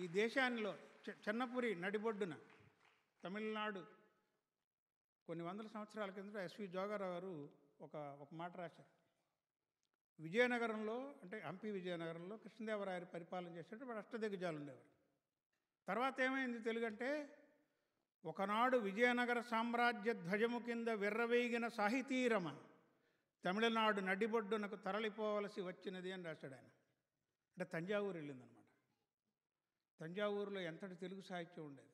ఈ దేశానిలో చెన్నపురి నడిబొడ్డున తమిళనాడు కొన్ని వందల సంవత్సరాల కింద ఎస్వి జోగారావు గారు ఒక ఒక మాట రాశారు విజయనగరంలో అంటే హంపి విజయనగరంలో కృష్ణదేవరాయలు పరిపాలన చేసేటప్పుడు వాడు అష్టదిగ్గజాలు ఉండేవారు తర్వాత ఏమైంది తెలుగంటే ఒకనాడు విజయనగర సామ్రాజ్య ధ్వజము కింద విర్రవేగిన సాహితీరమ తమిళనాడు నడిబొడ్డునకు తరలిపోవలసి వచ్చినది అని రాశాడు ఆయన అంటే తంజావూరు వెళ్ళిందనమాట తంజావూరులో ఎంతటి తెలుగు సాహిత్యం ఉండేది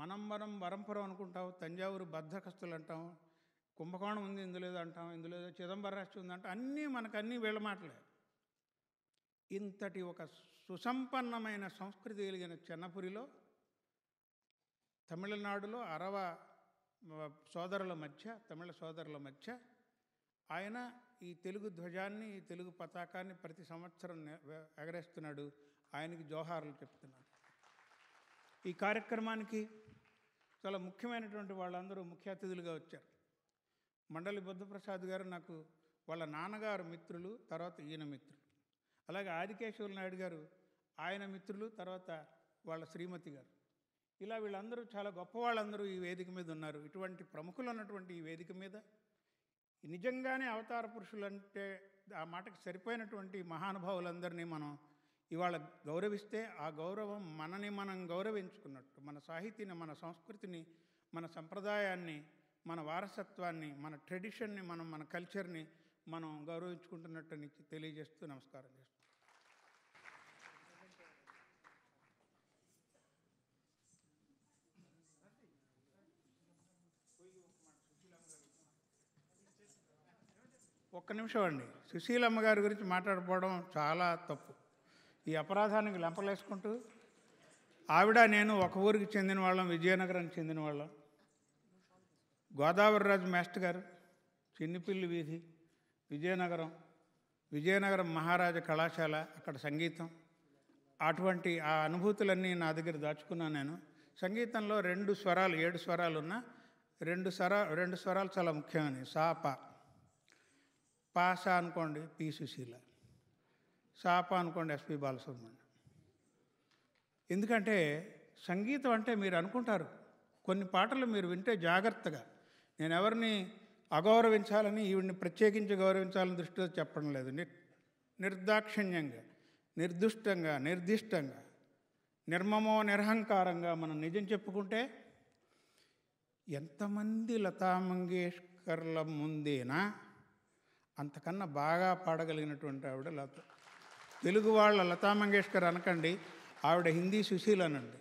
మనం మనం వరంపురం అనుకుంటాం తంజావూరు బద్ధకస్తులు అంటాం కుంభకోణం ఉంది ఇందులో అంటాం ఇందులో చిదంబర రాష్ట్రం ఉంది అంటాం అన్నీ అన్నీ వీళ్ళ మాటలే ఇంతటి ఒక సుసంపన్నమైన సంస్కృతి కలిగిన చెన్నపురిలో తమిళనాడులో అరవ సోదరుల మధ్య తమిళ సోదరుల మధ్య ఆయన ఈ తెలుగు ధ్వజాన్ని ఈ తెలుగు పతాకాన్ని ప్రతి సంవత్సరం ఎగరేస్తున్నాడు ఆయనకి జోహార్లు చెప్తున్నాను ఈ కార్యక్రమానికి చాలా ముఖ్యమైనటువంటి వాళ్ళందరూ ముఖ్య అతిథులుగా వచ్చారు మండలి బుద్ధప్రసాద్ గారు నాకు వాళ్ళ నాన్నగారు మిత్రులు తర్వాత ఈయన మిత్రులు అలాగే ఆదికేశ్వర నాయుడు గారు ఆయన మిత్రులు తర్వాత వాళ్ళ శ్రీమతి గారు ఇలా వీళ్ళందరూ చాలా గొప్ప వాళ్ళందరూ ఈ వేదిక మీద ఉన్నారు ఇటువంటి ప్రముఖులు ఉన్నటువంటి ఈ వేదిక మీద నిజంగానే అవతార పురుషులు అంటే ఆ మాటకు సరిపోయినటువంటి మహానుభావులందరినీ మనం ఇవాళ గౌరవిస్తే ఆ గౌరవం మనని మనం గౌరవించుకున్నట్టు మన సాహితీని మన సంస్కృతిని మన సంప్రదాయాన్ని మన వారసత్వాన్ని మన ట్రెడిషన్ని మనం మన కల్చర్ని మనం గౌరవించుకుంటున్నట్టు తెలియజేస్తూ నమస్కారం చేస్తాం ఒక్క నిమిషం అండి సుశీలమ్మ గారి గురించి మాట్లాడుకోవడం చాలా తప్పు ఈ అపరాధానికి లెంపలేసుకుంటూ ఆవిడ నేను ఒక ఊరికి చెందిన వాళ్ళం విజయనగరానికి చెందిన వాళ్ళం గోదావరి రాజు మేస్ట్ గారు చిన్నిపిల్లి వీధి విజయనగరం విజయనగరం మహారాజ కళాశాల అక్కడ సంగీతం అటువంటి ఆ అనుభూతులన్నీ నా దగ్గర దాచుకున్నాను నేను సంగీతంలో రెండు స్వరాలు ఏడు స్వరాలు ఉన్నా రెండు స్వర రెండు స్వరాలు చాలా ముఖ్యమైనవి సా పా పాస అనుకోండి పి సుశీల సాప అనుకోండి ఎస్పి బాలసుబ్రహ్మణ్యం ఎందుకంటే సంగీతం అంటే మీరు అనుకుంటారు కొన్ని పాటలు మీరు వింటే జాగ్రత్తగా నేను ఎవరిని అగౌరవించాలని ఈవిడిని ప్రత్యేకించి గౌరవించాలని దృష్టితో చెప్పడం లేదు నిర్దాక్షిణ్యంగా నిర్దుష్టంగా నిర్దిష్టంగా నిర్మమో నిరహంకారంగా మనం నిజం చెప్పుకుంటే ఎంతమంది లతా మంగేష్కర్ల ముందేనా అంతకన్నా బాగా పాడగలిగినటువంటి ఆవిడ లత తెలుగు వాళ్ళ లతా మంగేష్కర్ అనకండి ఆవిడ హిందీ సుశీల్ అనండి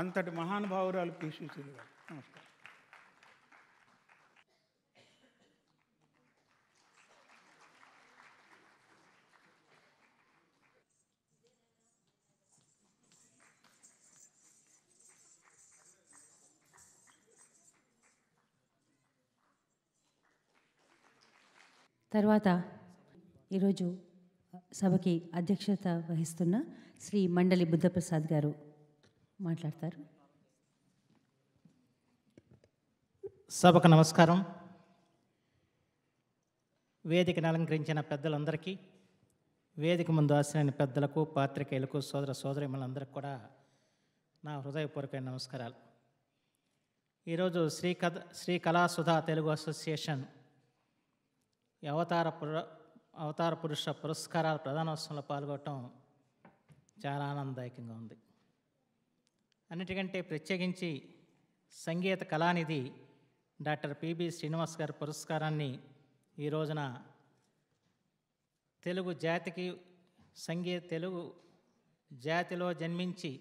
అంతటి మహానుభావురాలు పి సుశీల్ గారు నమస్కారం తర్వాత ఈరోజు సభకి అధ్యక్షత వహిస్తున్న శ్రీ మండలి బుద్ధప్రసాద్ గారు మాట్లాడతారు సభకు నమస్కారం వేదికను అలంకరించిన పెద్దలందరికీ వేదిక ముందు ఆశ్రయని పెద్దలకు పాత్రికేయులకు సోదర సోదరిమలందరికీ కూడా నా హృదయపూర్వకమైన నమస్కారాలు ఈరోజు శ్రీ కథ శ్రీ కళాసుధ తెలుగు అసోసియేషన్ అవతార పుర అవతార పురుష పురస్కారాల ప్రధానోత్సవంలో పాల్గొనటం చాలా ఆనందదాయకంగా ఉంది అన్నిటికంటే ప్రత్యేకించి సంగీత కళానిధి డాక్టర్ పిబి శ్రీనివాస్ గారి పురస్కారాన్ని ఈ రోజున తెలుగు జాతికి సంగీత తెలుగు జాతిలో జన్మించి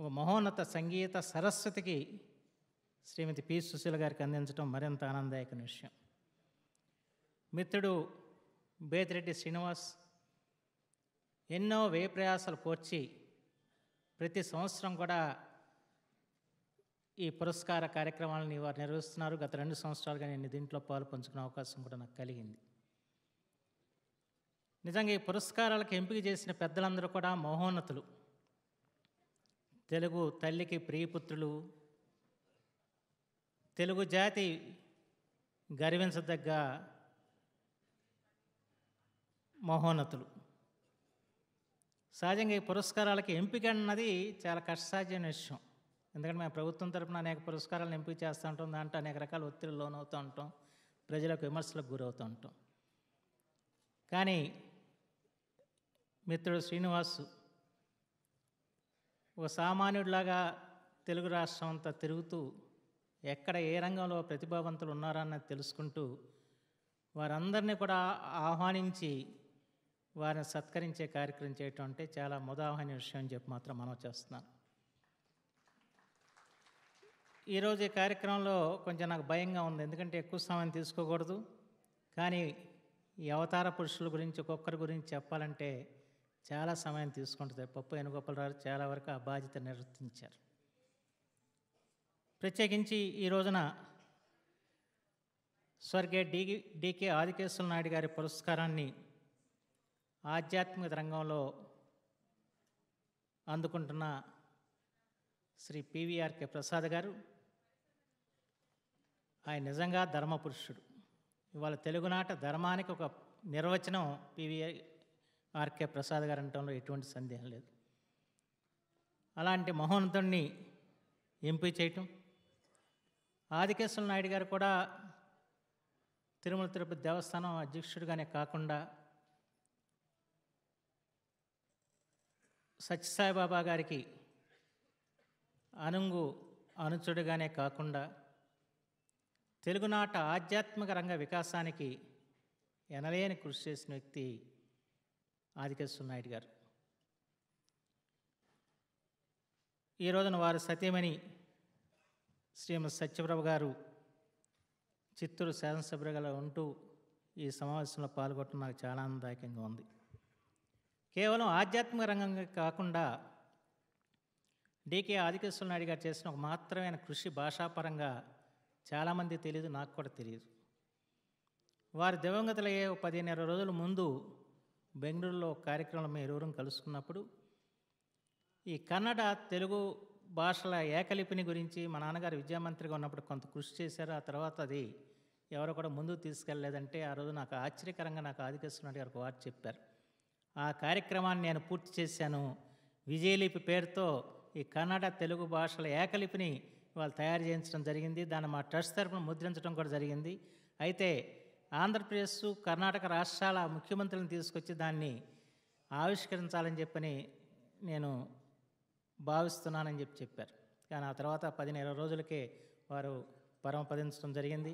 ఒక మహోన్నత సంగీత సరస్వతికి శ్రీమతి పి సుశీల గారికి అందించడం మరింత ఆనందదాయక విషయం మిత్రుడు బేతిరెడ్డి శ్రీనివాస్ ఎన్నో వ్యయ ప్రయాసాలు కోర్చి ప్రతి సంవత్సరం కూడా ఈ పురస్కార కార్యక్రమాలని వారు నిర్వహిస్తున్నారు గత రెండు సంవత్సరాలుగా నేను దీంట్లో పాలు పంచుకునే అవకాశం కూడా నాకు కలిగింది నిజంగా ఈ పురస్కారాలకు ఎంపిక చేసిన పెద్దలందరూ కూడా మహోన్నతులు తెలుగు తల్లికి ప్రియపుత్రులు తెలుగు జాతి గర్వించదగ్గ మహోన్నతులు సహజంగా ఈ పురస్కారాలకి ఎంపిక అన్నది చాలా కష్టసాధ్యమైన విషయం ఎందుకంటే మేము ప్రభుత్వం తరఫున అనేక పురస్కారాలను ఎంపిక చేస్తూ ఉంటాం దాంట్లో అనేక రకాల ఒత్తిడి లోనవుతూ ఉంటాం ప్రజలకు విమర్శలకు గురవుతూ ఉంటాం కానీ మిత్రుడు శ్రీనివాసు ఒక సామాన్యుడిలాగా తెలుగు రాష్ట్రం అంతా తిరుగుతూ ఎక్కడ ఏ రంగంలో ప్రతిభావంతులు ఉన్నారన్నది తెలుసుకుంటూ వారందరినీ కూడా ఆహ్వానించి వారిని సత్కరించే కార్యక్రమం చేయటం అంటే చాలా ముదావహన విషయం అని చెప్పి మాత్రం మనం చేస్తున్నాను ఈరోజు ఈ కార్యక్రమంలో కొంచెం నాకు భయంగా ఉంది ఎందుకంటే ఎక్కువ సమయం తీసుకోకూడదు కానీ ఈ అవతార పురుషుల గురించి ఒక్కొక్కరి గురించి చెప్పాలంటే చాలా సమయం తీసుకుంటుంది పప్పు ఎనుగోపాలరావు చాలా వరకు ఆ బాధ్యత నిర్వర్తించారు ప్రత్యేకించి ఈ రోజున స్వర్గీయ డి డికే ఆదికేశ్వర నాయుడు గారి పురస్కారాన్ని ఆధ్యాత్మిక రంగంలో అందుకుంటున్న శ్రీ పివిఆర్కే ప్రసాద్ గారు ఆయన నిజంగా ధర్మపురుషుడు ఇవాళ తెలుగునాట ధర్మానికి ఒక నిర్వచనం పివిఆర్కే ఆర్కే ప్రసాద్ గారు అనటంలో ఎటువంటి సందేహం లేదు అలాంటి మహోన్నతుణ్ణి ఎంపీ చేయటం ఆదికేశ్వర నాయుడు గారు కూడా తిరుమల తిరుపతి దేవస్థానం అధ్యక్షుడుగానే కాకుండా సత్యసాయిబాబా గారికి అనుంగు అనుచుడుగానే కాకుండా తెలుగునాట ఆధ్యాత్మిక రంగ వికాసానికి ఎనలేని కృషి చేసిన వ్యక్తి ఆదికేశ్వర నాయుడు గారు ఈ రోజున వారు సత్యమణి శ్రీమతి సత్యప్రభ గారు చిత్తూరు శాసనసభ్యులుగా ఉంటూ ఈ సమావేశంలో పాల్గొనడం నాకు చాలా ఆనందాయకంగా ఉంది కేవలం ఆధ్యాత్మిక రంగంగా కాకుండా డీకే ఆదికేశ్వర నాయుడు గారు చేసిన ఒక మాత్రమైన కృషి భాషాపరంగా చాలామంది తెలియదు నాకు కూడా తెలియదు వారు దివంగతులయ్యే పదిహేను ఇరవై రోజుల ముందు బెంగళూరులో కార్యక్రమంలో మేము ఇరువురం కలుసుకున్నప్పుడు ఈ కన్నడ తెలుగు భాషల ఏకలిపిని గురించి మా నాన్నగారు విద్యామంత్రిగా ఉన్నప్పుడు కొంత కృషి చేశారు ఆ తర్వాత అది ఎవరు కూడా ముందుకు తీసుకెళ్ళలేదంటే ఆ రోజు నాకు ఆశ్చర్యకరంగా నాకు ఆదికేశ్వర నాయుడు గారు వారు చెప్పారు ఆ కార్యక్రమాన్ని నేను పూర్తి చేశాను విజయలిపి పేరుతో ఈ కన్నడ తెలుగు భాషల ఏకలిపిని వాళ్ళు తయారు చేయించడం జరిగింది దాన్ని మా ట్రస్ట్ తరఫున ముద్రించడం కూడా జరిగింది అయితే ఆంధ్రప్రదేశ్ కర్ణాటక రాష్ట్రాల ముఖ్యమంత్రులను తీసుకొచ్చి దాన్ని ఆవిష్కరించాలని చెప్పని నేను భావిస్తున్నానని చెప్పి చెప్పారు కానీ ఆ తర్వాత పదిహేను రోజులకే వారు పరమపదించడం జరిగింది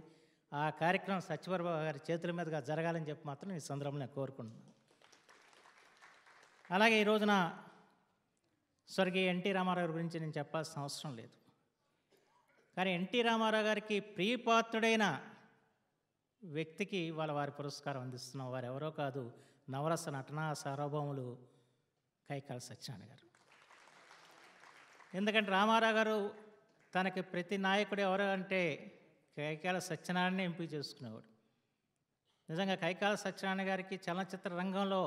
ఆ కార్యక్రమం సత్యవర్బాబు గారి చేతుల మీదుగా జరగాలని చెప్పి మాత్రం ఈ సందర్భంలో కోరుకుంటున్నాను అలాగే ఈ రోజున స్వర్గీయ ఎన్టీ రామారావు గారి గురించి నేను చెప్పాల్సిన అవసరం లేదు కానీ ఎన్టీ రామారావు గారికి ప్రియపాత్రుడైన వ్యక్తికి వాళ్ళ వారి పురస్కారం అందిస్తున్నాం వారు ఎవరో కాదు నవరస నటనా సార్వభౌములు కైకాల సత్యనారాయణ గారు ఎందుకంటే రామారావు గారు తనకి ప్రతి నాయకుడు ఎవరు అంటే కైకాల సత్యనారాయణ ఎంపిక చేసుకునేవాడు నిజంగా కైకాల సత్యనారాయణ గారికి చలనచిత్ర రంగంలో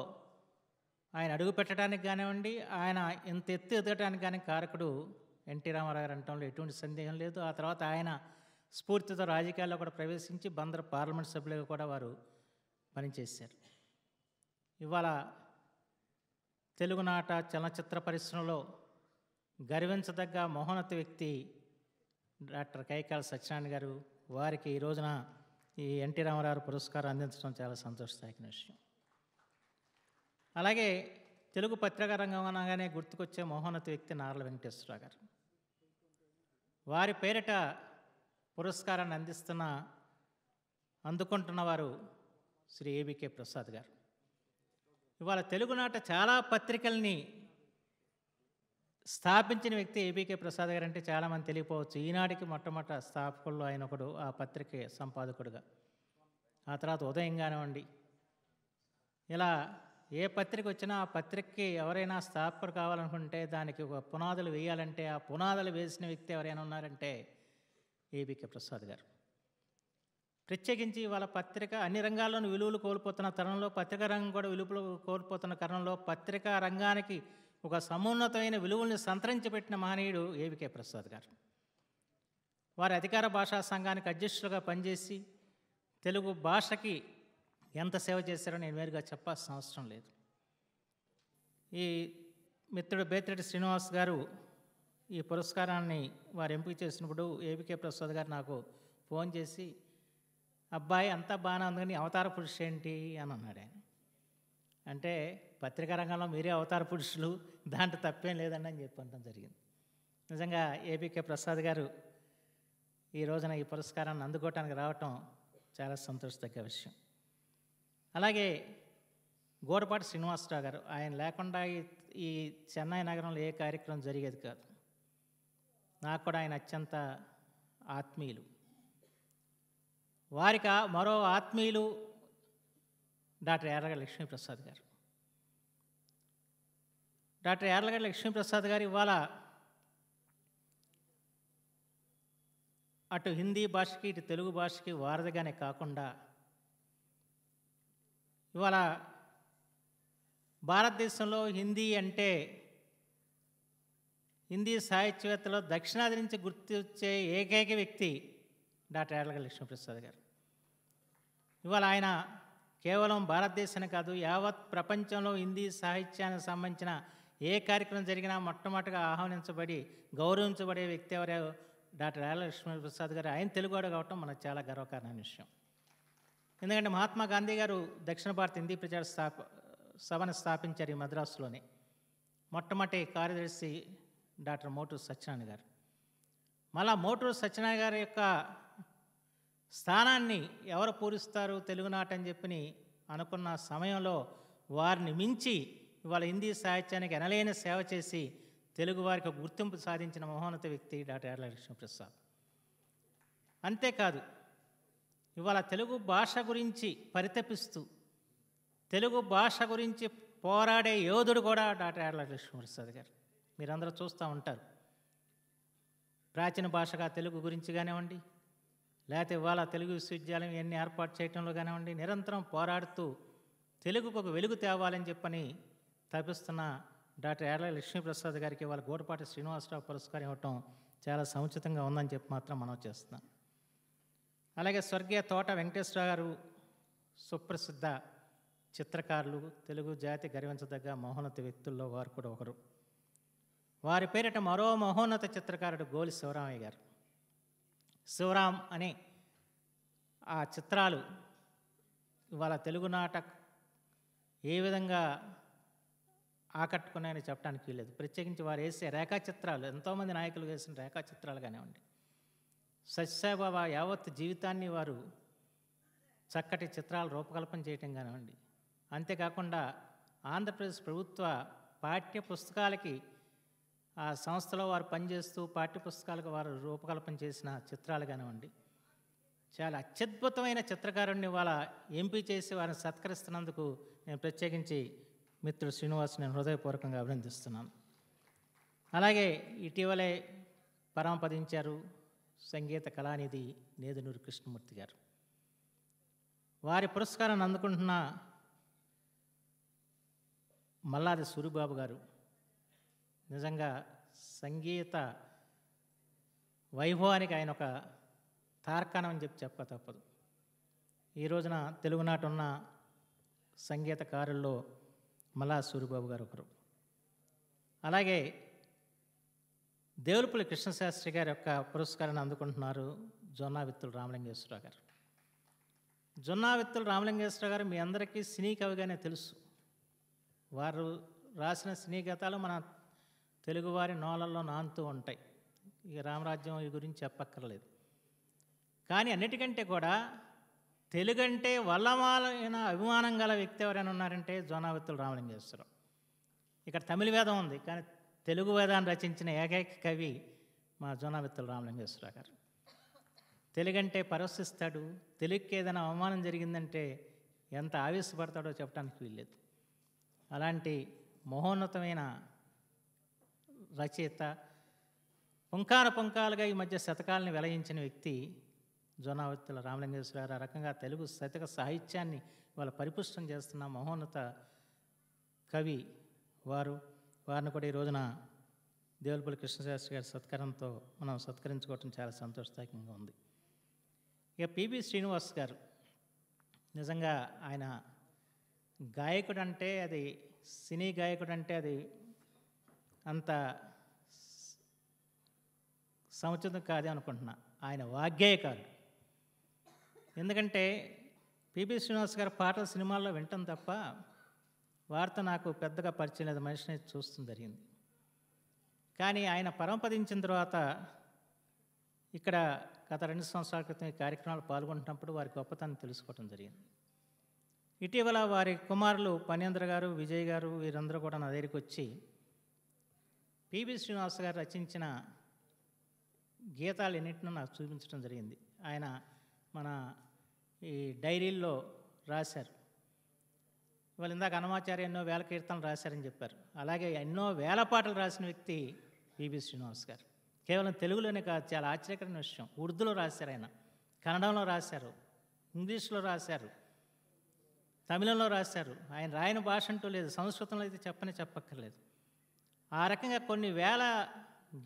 ఆయన అడుగు పెట్టడానికి కానివ్వండి ఆయన ఇంత ఎత్తు ఎదగటానికి కానీ కారకుడు ఎన్టీ రామారావు గారు అనటంలో ఎటువంటి సందేహం లేదు ఆ తర్వాత ఆయన స్ఫూర్తితో రాజకీయాల్లో కూడా ప్రవేశించి బందర్ పార్లమెంట్ సభ్యులుగా కూడా వారు పనిచేశారు ఇవాళ తెలుగునాట చలనచిత్ర పరిశ్రమలో గర్వించదగ్గ మహోన్నత వ్యక్తి డాక్టర్ కైకాల సత్యనారాయణ గారు వారికి ఈ రోజున ఈ ఎన్టీ రామారావు పురస్కారం అందించడం చాలా సంతోషదాయకమైన విషయం అలాగే తెలుగు పత్రికా రంగం అనగానే గుర్తుకొచ్చే మోహోన్నత వ్యక్తి నారల వెంకటేశ్వరరావు గారు వారి పేరిట పురస్కారాన్ని అందిస్తున్న అందుకుంటున్న వారు శ్రీ ఏబికే ప్రసాద్ గారు ఇవాళ తెలుగునాట చాలా పత్రికల్ని స్థాపించిన వ్యక్తి ఏబికే ప్రసాద్ గారు అంటే చాలామంది తెలియపోవచ్చు ఈనాటికి మొట్టమొదట స్థాపకుల్లో ఆయన ఒకడు ఆ పత్రిక సంపాదకుడుగా ఆ తర్వాత ఉదయం కానివ్వండి ఇలా ఏ పత్రిక వచ్చినా ఆ పత్రికకి ఎవరైనా స్థాపకుడు కావాలనుకుంటే దానికి ఒక పునాదులు వేయాలంటే ఆ పునాదులు వేసిన వ్యక్తి ఎవరైనా ఉన్నారంటే ఏబికే ప్రసాద్ గారు ప్రత్యేకించి వాళ్ళ పత్రిక అన్ని రంగాల్లోనూ విలువలు కోల్పోతున్న తరుణంలో పత్రికా రంగం కూడా విలువలు కోల్పోతున్న తరుణంలో పత్రికా రంగానికి ఒక సమున్నతమైన విలువల్ని సంతరించి పెట్టిన మహనీయుడు ఏవికే ప్రసాద్ గారు వారి అధికార భాషా సంఘానికి అధ్యక్షులుగా పనిచేసి తెలుగు భాషకి ఎంత సేవ చేశారో నేను వేరుగా చెప్పాల్సిన అవసరం లేదు ఈ మిత్రుడు బేతిరెడ్డి శ్రీనివాస్ గారు ఈ పురస్కారాన్ని వారు ఎంపిక చేసినప్పుడు ఏపీకే ప్రసాద్ గారు నాకు ఫోన్ చేసి అబ్బాయి అంతా బాగానే ఉంది కానీ అవతార పురుషు ఏంటి అని అన్నాడు ఆయన అంటే పత్రికా రంగంలో మీరే అవతార పురుషులు దాంట్లో తప్పేం లేదండి అని చెప్పి అనడం జరిగింది నిజంగా ఏపీకే ప్రసాద్ గారు ఈ రోజున ఈ పురస్కారాన్ని అందుకోవటానికి రావటం చాలా సంతోషదగ్గ విషయం అలాగే గోడపాటి శ్రీనివాసరావు గారు ఆయన లేకుండా ఈ చెన్నై నగరంలో ఏ కార్యక్రమం జరిగేది కాదు నాకు కూడా ఆయన అత్యంత ఆత్మీయులు వారికి మరో ఆత్మీయులు డాక్టర్ ఎర్రగడ్డ లక్ష్మీప్రసాద్ గారు డాక్టర్ ఎర్రగడ్డ లక్ష్మీప్రసాద్ గారు ఇవాళ అటు హిందీ భాషకి ఇటు తెలుగు భాషకి వారధిగానే కాకుండా ఇవాళ భారతదేశంలో హిందీ అంటే హిందీ సాహిత్యవేత్తలో దక్షిణాది నుంచి గుర్తు వచ్చే ఏకైక వ్యక్తి డాక్టర్ ఏళ్ళగ లక్ష్మీప్రసాద్ గారు ఇవాళ ఆయన కేవలం భారతదేశాన్ని కాదు యావత్ ప్రపంచంలో హిందీ సాహిత్యానికి సంబంధించిన ఏ కార్యక్రమం జరిగినా మొట్టమొదటిగా ఆహ్వానించబడి గౌరవించబడే వ్యక్తి ఎవరో డాక్టర్ ఏళ్ళ లక్ష్మీప్రసాద్ గారు ఆయన తెలుగువాడు కావటం మనకు చాలా గర్వకారణమైన విషయం ఎందుకంటే మహాత్మా గాంధీ గారు దక్షిణ భారత హిందీ ప్రచార స్థాప సభను స్థాపించారు ఈ మద్రాసులోనే మొట్టమొదటి కార్యదర్శి డాక్టర్ మోటూరు సత్యనారాయణ గారు మళ్ళా మోటూరు సత్యనారాయణ గారి యొక్క స్థానాన్ని ఎవరు పూరిస్తారు తెలుగునాట అని చెప్పి అనుకున్న సమయంలో వారిని మించి ఇవాళ హిందీ సాహిత్యానికి ఎనలేని సేవ చేసి తెలుగు వారికి గుర్తింపు సాధించిన మహోన్నత వ్యక్తి డాక్టర్ ఎర్ర లక్ష్మీప్రసాద్ అంతేకాదు ఇవాళ తెలుగు భాష గురించి పరితపిస్తూ తెలుగు భాష గురించి పోరాడే యోధుడు కూడా డాక్టర్ ఏడల లక్ష్మీప్రసాద్ గారు మీరందరూ చూస్తూ ఉంటారు ప్రాచీన భాషగా తెలుగు గురించి కానివ్వండి లేకపోతే ఇవాళ తెలుగు విశ్వవిద్యాలయం ఇవన్నీ ఏర్పాటు చేయడంలో కానివ్వండి నిరంతరం పోరాడుతూ తెలుగుకు ఒక వెలుగు తేవాలని చెప్పని తపిస్తున్న డాక్టర్ ఏడల లక్ష్మీప్రసాద్ గారికి వాళ్ళ గోడపాటి శ్రీనివాసరావు పురస్కారం ఇవ్వటం చాలా సముచితంగా ఉందని చెప్పి మాత్రం మనం చేస్తున్నాం అలాగే స్వర్గీయ తోట వెంకటేశ్వర గారు సుప్రసిద్ధ చిత్రకారులు తెలుగు జాతి గర్వించదగ్గ మహోన్నత వ్యక్తుల్లో వారు కూడా ఒకరు వారి పేరిట మరో మహోన్నత చిత్రకారుడు గోలి శివరామయ్య గారు శివరాం అనే ఆ చిత్రాలు ఇవాళ తెలుగు నాటక ఏ విధంగా ఆకట్టుకున్నాయని చెప్పడానికి వీలేదు ప్రత్యేకించి వారు వేసే రేఖాచిత్రాలు ఎంతోమంది నాయకులు వేసిన రేఖాచిత్రాలు కానివ్వండి బాబా యావత్ జీవితాన్ని వారు చక్కటి చిత్రాలు రూపకల్పన చేయటం కానివ్వండి అంతేకాకుండా ఆంధ్రప్రదేశ్ ప్రభుత్వ పాఠ్య పుస్తకాలకి ఆ సంస్థలో వారు పనిచేస్తూ పాఠ్య పుస్తకాలకు వారు రూపకల్పన చేసిన చిత్రాలు కానివ్వండి చాలా అత్యద్భుతమైన చిత్రకారుణ్ణి వాళ్ళ ఎంపీ చేసి వారిని సత్కరిస్తున్నందుకు నేను ప్రత్యేకించి మిత్రుడు శ్రీనివాస్ నేను హృదయపూర్వకంగా అభినందిస్తున్నాను అలాగే ఇటీవలే పరమపదించారు సంగీత కళానిధి నేదునూరు కృష్ణమూర్తి గారు వారి పురస్కారాన్ని అందుకుంటున్న మల్లాది సూరిబాబు గారు నిజంగా సంగీత వైభవానికి ఆయన ఒక తార్కాణం అని చెప్పి చెప్పక తప్పదు ఈ రోజున తెలుగునాట ఉన్న సంగీతకారుల్లో మల్లా సూరిబాబు గారు ఒకరు అలాగే దేవులపల్లి కృష్ణశాస్త్రి గారి యొక్క పురస్కారాన్ని అందుకుంటున్నారు జొన్నా విత్తులు రామలింగేశ్వరరావు గారు జొన్నా విత్తులు రామలింగేశ్వరరావు గారు మీ అందరికీ సినీ కవిగానే తెలుసు వారు రాసిన సినీ గతాలు మన తెలుగువారి నోలల్లో నానుతూ ఉంటాయి ఈ రామరాజ్యం ఈ గురించి చెప్పక్కర్లేదు కానీ అన్నిటికంటే కూడా తెలుగంటే వల్లమాలైన అభిమానం గల వ్యక్తి ఎవరైనా ఉన్నారంటే జోనావిత్తులు రామలింగేశ్వరరావు ఇక్కడ తమిళ వేదం ఉంది కానీ తెలుగు వేదాన్ని రచించిన ఏకైక కవి మా జోనావిత్తల రామలింగేశ్వరరావు గారు తెలుగంటే పరవశిస్తాడు తెలుగుకి ఏదైనా అవమానం జరిగిందంటే ఎంత ఆవేశపడతాడో చెప్పడానికి వీల్లేదు అలాంటి మహోన్నతమైన రచయిత పుంకార పుంకాలుగా ఈ మధ్య శతకాలని వెలయించిన వ్యక్తి జోనావత్తుల రామలింగేశ్వరరావు ఆ రకంగా తెలుగు శతక సాహిత్యాన్ని వాళ్ళ పరిపుష్టం చేస్తున్న మహోన్నత కవి వారు వారిని కూడా ఈ రోజున దేవులపల్లి కృష్ణశాస్త్రి గారి సత్కారంతో మనం సత్కరించుకోవటం చాలా సంతోషదాయకంగా ఉంది ఇక పిబి శ్రీనివాస్ గారు నిజంగా ఆయన గాయకుడు అంటే అది సినీ గాయకుడు అంటే అది అంత సముచితం కాదే అనుకుంటున్నా ఆయన వాగ్గేయకారుడు ఎందుకంటే పిబి శ్రీనివాస్ గారి పాటలు సినిమాల్లో వింటాం తప్ప వార్త నాకు పెద్దగా పరిచయం లేదు మనిషిని చూస్తుంది జరిగింది కానీ ఆయన పరంపదించిన తర్వాత ఇక్కడ గత రెండు సంవత్సరాల క్రితం ఈ కార్యక్రమాలు పాల్గొంటున్నప్పుడు వారి గొప్పతనం తెలుసుకోవటం జరిగింది ఇటీవల వారి కుమారులు పనేంద్ర గారు విజయ్ గారు వీరందరూ కూడా నా దగ్గరికి వచ్చి పివి శ్రీనివాస్ గారు రచించిన గీతాలు ఎన్నింటినో నాకు చూపించడం జరిగింది ఆయన మన ఈ డైరీల్లో రాశారు వాళ్ళు ఇందాక అనమాచార్య ఎన్నో వేల కీర్తనలు రాశారని చెప్పారు అలాగే ఎన్నో వేల పాటలు రాసిన వ్యక్తి పిబి శ్రీనివాస్ గారు కేవలం తెలుగులోనే కాదు చాలా ఆశ్చర్యకరమైన విషయం ఉర్దూలో రాశారు ఆయన కన్నడంలో రాశారు ఇంగ్లీష్లో రాశారు తమిళంలో రాశారు ఆయన రాయని భాష అంటూ లేదు సంస్కృతంలో అయితే చెప్పని చెప్పక్కర్లేదు ఆ రకంగా కొన్ని వేల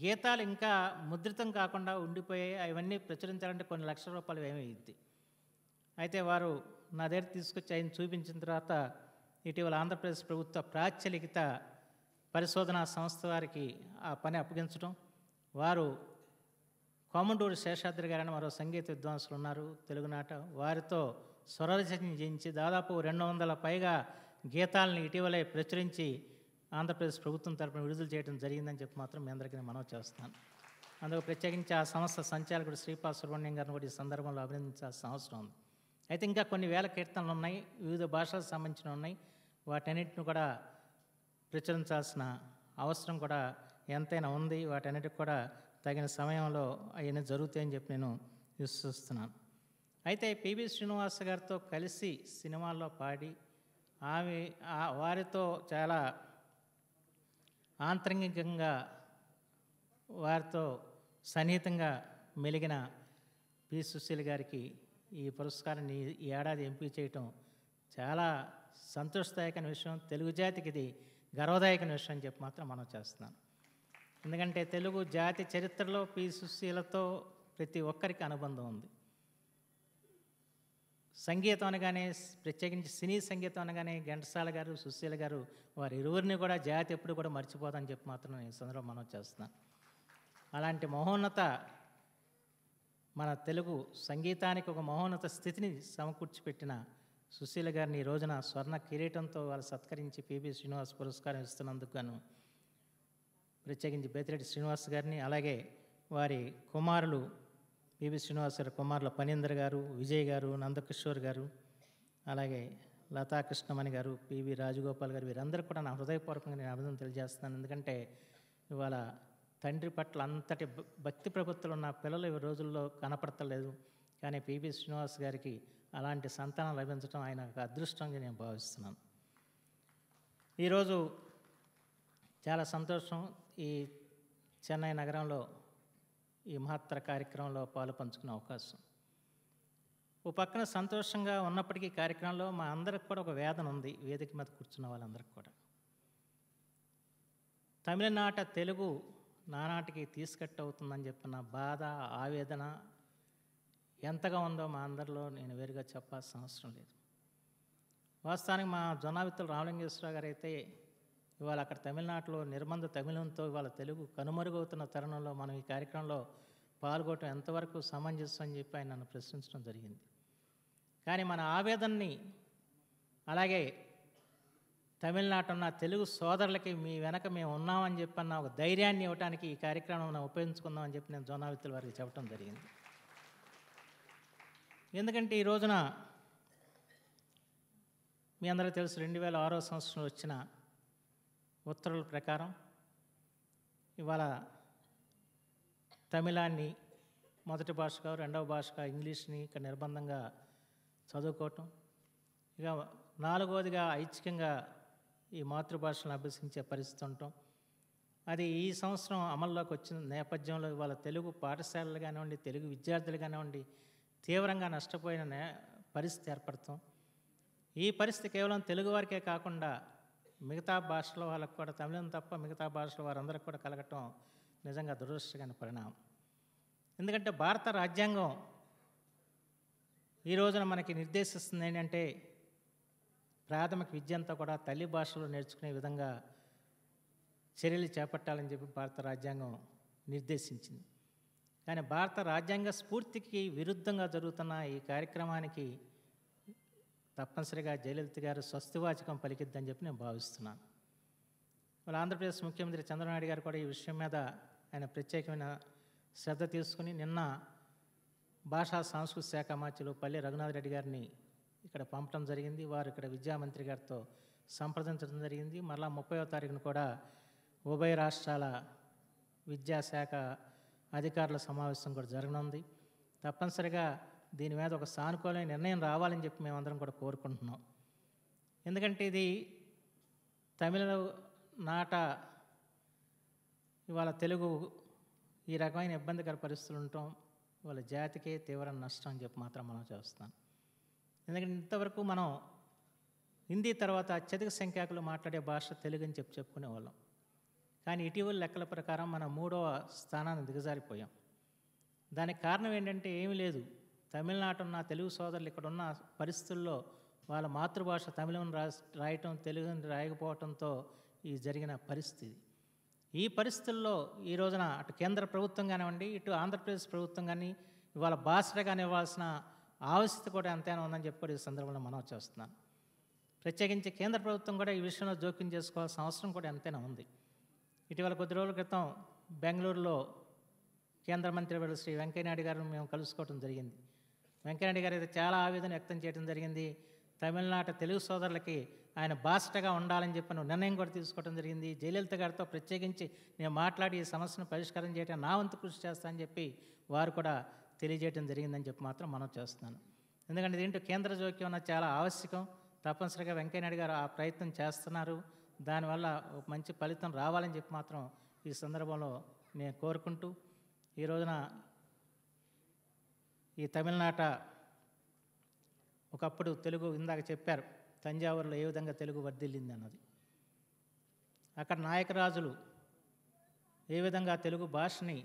గీతాలు ఇంకా ముద్రితం కాకుండా ఉండిపోయాయి అవన్నీ ప్రచురించాలంటే కొన్ని లక్షల రూపాయలు ఏమైంది అయితే వారు నా దగ్గర తీసుకొచ్చి ఆయన చూపించిన తర్వాత ఇటీవల ఆంధ్రప్రదేశ్ ప్రభుత్వ ప్రాచలికిత పరిశోధనా సంస్థ వారికి ఆ పని అప్పగించడం వారు కోమండూరు శేషాద్రి గారని మరో సంగీత విద్వాంసులు ఉన్నారు తెలుగునాట వారితో స్వరరచన చేయించి దాదాపు రెండు వందల పైగా గీతాలను ఇటీవలే ప్రచురించి ఆంధ్రప్రదేశ్ ప్రభుత్వం తరపున విడుదల చేయడం జరిగిందని చెప్పి మాత్రం మీ అందరికీ మనవి చేస్తాను అందుకు ప్రత్యేకించి ఆ సంస్థ సంచాలకుడు శ్రీపాద సుబ్రహ్మణ్యం గారిని కూడా ఈ సందర్భంలో అభినందించాల్సిన అవసరం ఉంది అయితే ఇంకా కొన్ని వేల కీర్తనలు ఉన్నాయి వివిధ భాషలకు సంబంధించిన ఉన్నాయి వాటన్నిటిని కూడా ప్రచురించాల్సిన అవసరం కూడా ఎంతైనా ఉంది వాటన్నిటికి కూడా తగిన సమయంలో అవన్నీ జరుగుతాయని చెప్పి నేను విశ్వసిస్తున్నాను అయితే పివి శ్రీనివాస్ గారితో కలిసి సినిమాల్లో పాడి ఆమె వారితో చాలా ఆంతరంగికంగా వారితో సన్నిహితంగా మెలిగిన పి సుశీల్ గారికి ఈ పురస్కారాన్ని ఈ ఏడాది ఎంపిక చేయటం చాలా సంతోషదాయకమైన విషయం తెలుగు జాతికి ఇది గర్వదాయకమైన విషయం అని చెప్పి మాత్రం మనం చేస్తున్నాను ఎందుకంటే తెలుగు జాతి చరిత్రలో పి సుశీలతో ప్రతి ఒక్కరికి అనుబంధం ఉంది సంగీతం అనగానే ప్రత్యేకించి సినీ సంగీతం అనగానే ఘంటసాల గారు సుశీల గారు వారి ఇరువురిని కూడా జాతి ఎప్పుడు కూడా మర్చిపోదని చెప్పి మాత్రం ఈ సందర్భం మనం చేస్తున్నాను అలాంటి మహోన్నత మన తెలుగు సంగీతానికి ఒక మహోన్నత స్థితిని సమకూర్చిపెట్టిన సుశీల గారిని ఈ రోజున స్వర్ణ కిరీటంతో వాళ్ళు సత్కరించి పిబి శ్రీనివాస్ పురస్కారం ఇస్తున్నందుకు గాను ప్రత్యేకించి బేతిరెడ్డి శ్రీనివాస్ గారిని అలాగే వారి కుమారులు పిబి శ్రీనివాస్ గారి కుమారుల పనీందర్ గారు విజయ్ గారు నందకిషోర్ గారు అలాగే లతాకృష్ణమణి గారు పివి రాజగోపాల్ గారు వీరందరూ కూడా నా హృదయపూర్వకంగా నేను అభినందన తెలియజేస్తున్నాను ఎందుకంటే ఇవాళ తండ్రి పట్ల అంతటి భక్తి ప్రభుత్వం ఉన్న పిల్లలు ఈ రోజుల్లో కనపడతలేదు కానీ పివి శ్రీనివాస్ గారికి అలాంటి సంతానం లభించడం ఆయన ఒక అదృష్టంగా నేను భావిస్తున్నాను ఈరోజు చాలా సంతోషం ఈ చెన్నై నగరంలో ఈ మహత్తర కార్యక్రమంలో పాలు పంచుకునే అవకాశం ఓ పక్కన సంతోషంగా ఉన్నప్పటికీ కార్యక్రమంలో మా అందరికి కూడా ఒక వేదన ఉంది వేదిక మీద కూర్చున్న వాళ్ళందరికి కూడా తమిళనాట తెలుగు నానాటికి తీసుకట్టవుతుందని అవుతుందని చెప్పిన బాధ ఆవేదన ఎంతగా ఉందో మా అందరిలో నేను వేరుగా చెప్పాల్సిన అవసరం లేదు వాస్తవానికి మా జొనావిత్తులు రామలింగేశ్వర గారు అయితే ఇవాళ అక్కడ తమిళనాడులో నిర్బంధ తమిళంతో ఇవాళ తెలుగు కనుమరుగవుతున్న తరుణంలో మనం ఈ కార్యక్రమంలో పాల్గొనడం ఎంతవరకు సమంజసం అని చెప్పి ఆయన నన్ను ప్రశ్నించడం జరిగింది కానీ మన ఆవేదనని అలాగే తమిళనాడు ఉన్న తెలుగు సోదరులకి మీ వెనక మేము ఉన్నామని చెప్పన్న ఒక ధైర్యాన్ని ఇవ్వడానికి ఈ కార్యక్రమం ఉపయోగించుకుందామని చెప్పి నేను జోనావిత్తుల వారికి చెప్పడం జరిగింది ఎందుకంటే ఈ రోజున మీ అందరికీ తెలుసు రెండు వేల ఆరో సంవత్సరంలో వచ్చిన ఉత్తర్వుల ప్రకారం ఇవాళ తమిళాన్ని మొదటి భాషగా రెండవ భాషగా ఇంగ్లీష్ని ఇక నిర్బంధంగా చదువుకోవటం ఇక నాలుగవదిగా ఐచ్ఛికంగా ఈ మాతృభాషను అభ్యసించే పరిస్థితి ఉండటం అది ఈ సంవత్సరం అమల్లోకి వచ్చిన నేపథ్యంలో ఇవాళ తెలుగు పాఠశాలలు కానివ్వండి తెలుగు విద్యార్థులు కానివ్వండి తీవ్రంగా నష్టపోయిన పరిస్థితి ఏర్పడతాం ఈ పరిస్థితి కేవలం తెలుగు వారికే కాకుండా మిగతా భాషల వాళ్ళకు కూడా తమిళం తప్ప మిగతా భాషల వారందరికి కూడా కలగటం నిజంగా దురదృష్టకరమైన పరిణామం ఎందుకంటే భారత రాజ్యాంగం ఈ రోజున మనకి నిర్దేశిస్తుంది ఏంటంటే ప్రాథమిక విద్య అంతా కూడా తల్లి భాషలో నేర్చుకునే విధంగా చర్యలు చేపట్టాలని చెప్పి భారత రాజ్యాంగం నిర్దేశించింది కానీ భారత రాజ్యాంగ స్ఫూర్తికి విరుద్ధంగా జరుగుతున్న ఈ కార్యక్రమానికి తప్పనిసరిగా జయలలిత గారు స్వస్తివాచకం పలికిద్దని చెప్పి నేను భావిస్తున్నాను వాళ్ళ ఆంధ్రప్రదేశ్ ముఖ్యమంత్రి చంద్రబాబు గారు కూడా ఈ విషయం మీద ఆయన ప్రత్యేకమైన శ్రద్ధ తీసుకుని నిన్న భాషా సాంస్కృతిక శాఖ మార్చులు పల్లె రఘునాథ్ రెడ్డి గారిని ఇక్కడ పంపడం జరిగింది వారు ఇక్కడ విద్యామంత్రి గారితో సంప్రదించడం జరిగింది మరలా ముప్పైవ తారీఖున కూడా ఉభయ రాష్ట్రాల విద్యాశాఖ అధికారుల సమావేశం కూడా జరగనుంది తప్పనిసరిగా దీని మీద ఒక సానుకూలమైన నిర్ణయం రావాలని చెప్పి మేమందరం కూడా కోరుకుంటున్నాం ఎందుకంటే ఇది తమిళ నాట ఇవాళ తెలుగు ఈ రకమైన ఇబ్బందికర పరిస్థితులు ఉండటం వాళ్ళ జాతికే తీవ్ర నష్టం అని చెప్పి మాత్రం మనం చేస్తాం ఎందుకంటే ఇంతవరకు మనం హిందీ తర్వాత అత్యధిక సంఖ్యాకులు మాట్లాడే భాష తెలుగు అని చెప్పి చెప్పుకునేవాళ్ళం కానీ ఇటీవల లెక్కల ప్రకారం మనం మూడవ స్థానాన్ని దిగజారిపోయాం దానికి కారణం ఏంటంటే ఏమీ లేదు తమిళనాడు ఉన్న తెలుగు సోదరులు ఇక్కడ ఉన్న పరిస్థితుల్లో వాళ్ళ మాతృభాష తమిళం రా రాయటం తెలుగుని రాయకపోవటంతో ఈ జరిగిన పరిస్థితి ఈ పరిస్థితుల్లో ఈ రోజున అటు కేంద్ర ప్రభుత్వం కానివ్వండి ఇటు ఆంధ్రప్రదేశ్ ప్రభుత్వం కానీ ఇవాళ భాషగా కానివ్వాల్సిన ఆవశ్యత కూడా ఎంతైనా ఉందని చెప్పి ఈ సందర్భంలో మనం చేస్తున్నాను ప్రత్యేకించి కేంద్ర ప్రభుత్వం కూడా ఈ విషయంలో జోక్యం చేసుకోవాల్సిన అవసరం కూడా ఎంతైనా ఉంది ఇటీవల కొద్ది రోజుల క్రితం బెంగళూరులో కేంద్ర మంత్రి వాళ్ళు శ్రీ వెంకయ్యనాయుడు గారిని మేము కలుసుకోవడం జరిగింది వెంకయ్యనాయుడు గారు అయితే చాలా ఆవేదన వ్యక్తం చేయడం జరిగింది తమిళనాట తెలుగు సోదరులకి ఆయన బాస్టగా ఉండాలని చెప్పి నిర్ణయం కూడా తీసుకోవడం జరిగింది జయలలిత గారితో ప్రత్యేకించి నేను మాట్లాడి ఈ సమస్యను పరిష్కారం చేయడం నా వంతు కృషి చేస్తానని చెప్పి వారు కూడా తెలియజేయడం జరిగిందని చెప్పి మాత్రం మనం చేస్తున్నాను ఎందుకంటే దీంట్లో కేంద్ర జోక్యం అన్నది చాలా ఆవశ్యకం తప్పనిసరిగా వెంకయ్యనాయుడు గారు ఆ ప్రయత్నం చేస్తున్నారు దానివల్ల మంచి ఫలితం రావాలని చెప్పి మాత్రం ఈ సందర్భంలో నేను కోరుకుంటూ ఈ రోజున ఈ తమిళనాట ఒకప్పుడు తెలుగు ఇందాక చెప్పారు తంజావూరులో ఏ విధంగా తెలుగు వర్ధిల్లింది అన్నది అక్కడ నాయకరాజులు ఏ విధంగా తెలుగు భాషని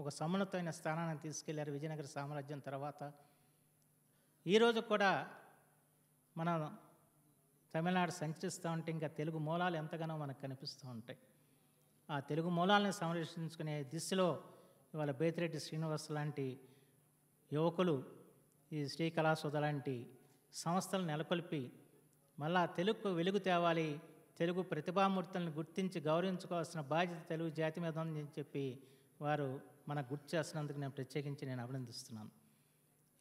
ఒక సమున్నతమైన స్థానాన్ని తీసుకెళ్లారు విజయనగర సామ్రాజ్యం తర్వాత ఈరోజు కూడా మనం తమిళనాడు సంచరిస్తూ ఉంటే ఇంకా తెలుగు మూలాలు ఎంతగానో మనకు కనిపిస్తూ ఉంటాయి ఆ తెలుగు మూలాలను సంరక్షించుకునే దిశలో ఇవాళ బేతిరెడ్డి శ్రీనివాస్ లాంటి యువకులు ఈ శ్రీకళాసుధ లాంటి సంస్థలు నెలకొల్పి మళ్ళా తెలుగు వెలుగు తేవాలి తెలుగు ప్రతిభామూర్తులను గుర్తించి గౌరవించుకోవాల్సిన బాధ్యత తెలుగు జాతి మీద ఉందని చెప్పి వారు మనకు గుర్తు చేస్తున్నందుకు నేను ప్రత్యేకించి నేను అభినందిస్తున్నాను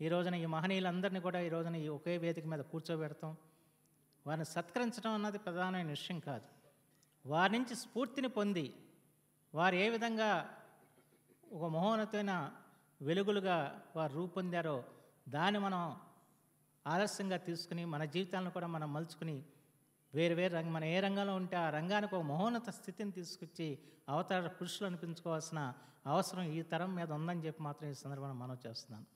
ఈ రోజున ఈ మహనీయులందరినీ కూడా ఈ రోజున ఈ ఒకే వేదిక మీద కూర్చోబెడతాం వారిని సత్కరించడం అన్నది ప్రధానమైన విషయం కాదు వారి నుంచి స్ఫూర్తిని పొంది వారు ఏ విధంగా ఒక మహోన్నతమైన వెలుగులుగా వారు రూపొందారో దాన్ని మనం ఆలస్యంగా తీసుకుని మన జీవితాలను కూడా మనం మలుచుకుని వేరు వేరు రంగ మనం ఏ రంగంలో ఉంటే ఆ రంగానికి ఒక మహోన్నత స్థితిని తీసుకొచ్చి అవతార పురుషులు అనిపించుకోవాల్సిన అవసరం ఈ తరం మీద ఉందని చెప్పి మాత్రం ఈ సందర్భంలో మనం చేస్తున్నాను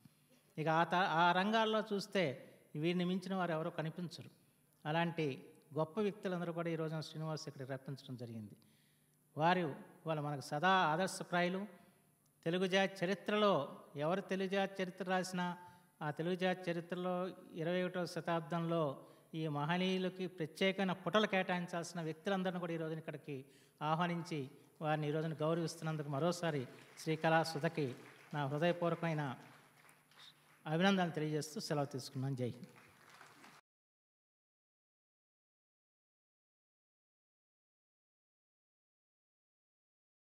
ఇక ఆ త ఆ రంగాల్లో చూస్తే వీరిని మించిన వారు ఎవరో కనిపించరు అలాంటి గొప్ప వ్యక్తులందరూ కూడా ఈ రోజున శ్రీనివాస్ ఇక్కడికి రప్పించడం జరిగింది వారు వాళ్ళు మనకు సదా ఆదర్శప్రాయులు తెలుగు జాతి చరిత్రలో ఎవరు తెలుగు జాతి చరిత్ర రాసినా ఆ తెలుగు జాతి చరిత్రలో ఇరవై ఒకటో శతాబ్దంలో ఈ మహనీయులకి ప్రత్యేకమైన పుటలు కేటాయించాల్సిన వ్యక్తులందరినీ కూడా ఈ ఇక్కడికి ఆహ్వానించి వారిని ఈ గౌరవిస్తున్నందుకు మరోసారి శ్రీకళా సుధకి నా హృదయపూర్వకమైన అభినందనలు తెలియజేస్తూ సెలవు తీసుకున్నాను జై హింద్